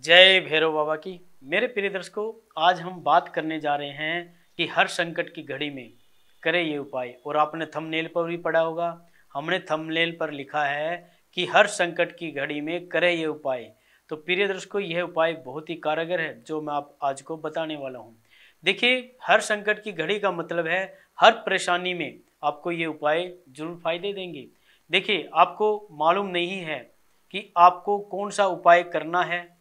जय भैरव बाबा की मेरे प्रिय दर्शकों आज हम बात करने जा रहे हैं कि हर संकट की घड़ी में करें ये उपाय और आपने थंबनेल पर भी पढ़ा होगा हमने थंबनेल पर लिखा है कि हर संकट की घड़ी में करें ये उपाय तो प्रिय दर्शकों यह उपाय बहुत ही कारगर है जो मैं आप आज को बताने वाला हूँ देखिए हर संकट की घड़ी का मतलब है हर परेशानी में आपको ये उपाय जरूर फायदे देंगे देखिए आपको मालूम नहीं है कि आपको कौन सा उपाय करना है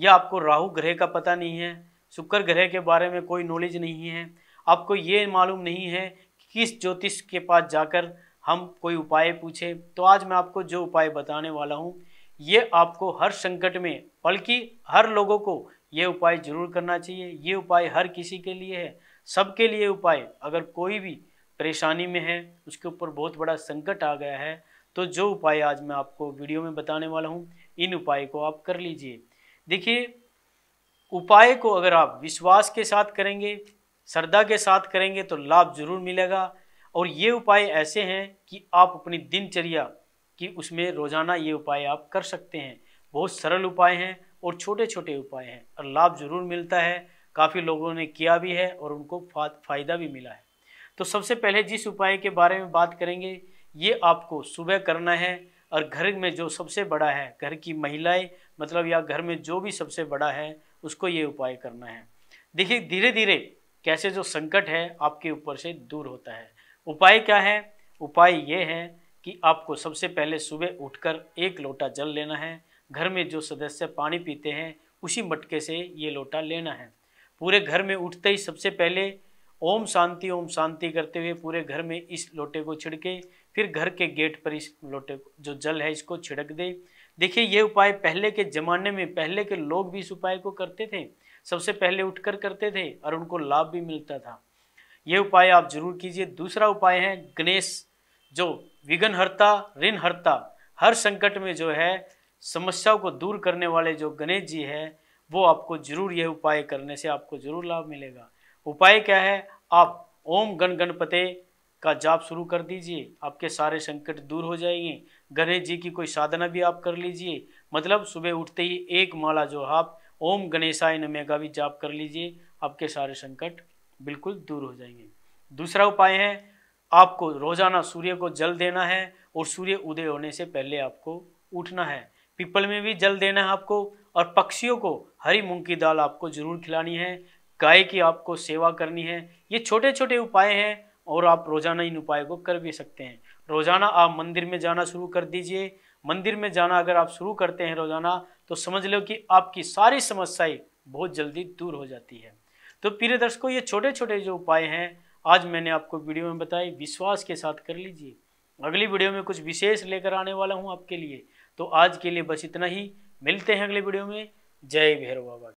या आपको राहु ग्रह का पता नहीं है शुक्र ग्रह के बारे में कोई नॉलेज नहीं है आपको ये मालूम नहीं है कि किस ज्योतिष के पास जाकर हम कोई उपाय पूछें तो आज मैं आपको जो उपाय बताने वाला हूँ ये आपको हर संकट में बल्कि हर लोगों को ये उपाय जरूर करना चाहिए ये उपाय हर किसी के लिए है सबके लिए उपाय अगर कोई भी परेशानी में है उसके ऊपर बहुत बड़ा संकट आ गया है तो जो उपाय आज मैं आपको वीडियो में बताने वाला हूँ इन उपाय को आप कर लीजिए देखिए उपाय को अगर आप विश्वास के साथ करेंगे श्रद्धा के साथ करेंगे तो लाभ जरूर मिलेगा और ये उपाय ऐसे हैं कि आप अपनी दिनचर्या की उसमें रोज़ाना ये उपाय आप कर सकते हैं बहुत सरल उपाय हैं और छोटे छोटे उपाय हैं और लाभ ज़रूर मिलता है काफ़ी लोगों ने किया भी है और उनको फ़ायदा भी मिला है तो सबसे पहले जिस उपाय के बारे में बात करेंगे ये आपको सुबह करना है और घर में जो सबसे बड़ा है घर की महिलाएं मतलब या घर में जो भी सबसे बड़ा है उसको ये उपाय करना है देखिए धीरे धीरे कैसे जो संकट है आपके ऊपर से दूर होता है उपाय क्या है उपाय ये है कि आपको सबसे पहले सुबह उठकर एक लोटा जल लेना है घर में जो सदस्य पानी पीते हैं उसी मटके से ये लोटा लेना है पूरे घर में उठते ही सबसे पहले ओम शांति ओम शांति करते हुए पूरे घर में इस लोटे को छिड़के फिर घर के गेट पर इस लोटे को जो जल है इसको छिड़क दे देखिए ये उपाय पहले के ज़माने में पहले के लोग भी इस उपाय को करते थे सबसे पहले उठकर करते थे और उनको लाभ भी मिलता था ये उपाय आप जरूर कीजिए दूसरा उपाय है गणेश जो विघ्न ऋणहरता हर संकट में जो है समस्याओं को दूर करने वाले जो गणेश जी है वो आपको जरूर यह उपाय करने से आपको जरूर लाभ मिलेगा उपाय क्या है आप ओम गण गणपते का जाप शुरू कर दीजिए आपके सारे संकट दूर हो जाएंगे गणेश जी की कोई साधना भी आप कर लीजिए मतलब सुबह उठते ही एक माला जो आप ओम गणेशाय नमे का भी जाप कर लीजिए आपके सारे संकट बिल्कुल दूर हो जाएंगे दूसरा उपाय है आपको रोजाना सूर्य को जल देना है और सूर्य उदय होने से पहले आपको उठना है पीपल में भी जल देना है आपको और पक्षियों को हरी मूंग की दाल आपको जरूर खिलानी है गाय की आपको सेवा करनी है ये छोटे छोटे उपाय हैं और आप रोज़ाना इन उपाय को कर भी सकते हैं रोज़ाना आप मंदिर में जाना शुरू कर दीजिए मंदिर में जाना अगर आप शुरू करते हैं रोज़ाना तो समझ लो कि आपकी सारी समस्याएं बहुत जल्दी दूर हो जाती है तो प्रिय दर्शकों ये छोटे छोटे जो उपाय हैं आज मैंने आपको वीडियो में बताए विश्वास के साथ कर लीजिए अगली वीडियो में कुछ विशेष लेकर आने वाला हूँ आपके लिए तो आज के लिए बस इतना ही मिलते हैं अगले वीडियो में जय भैरव बाबा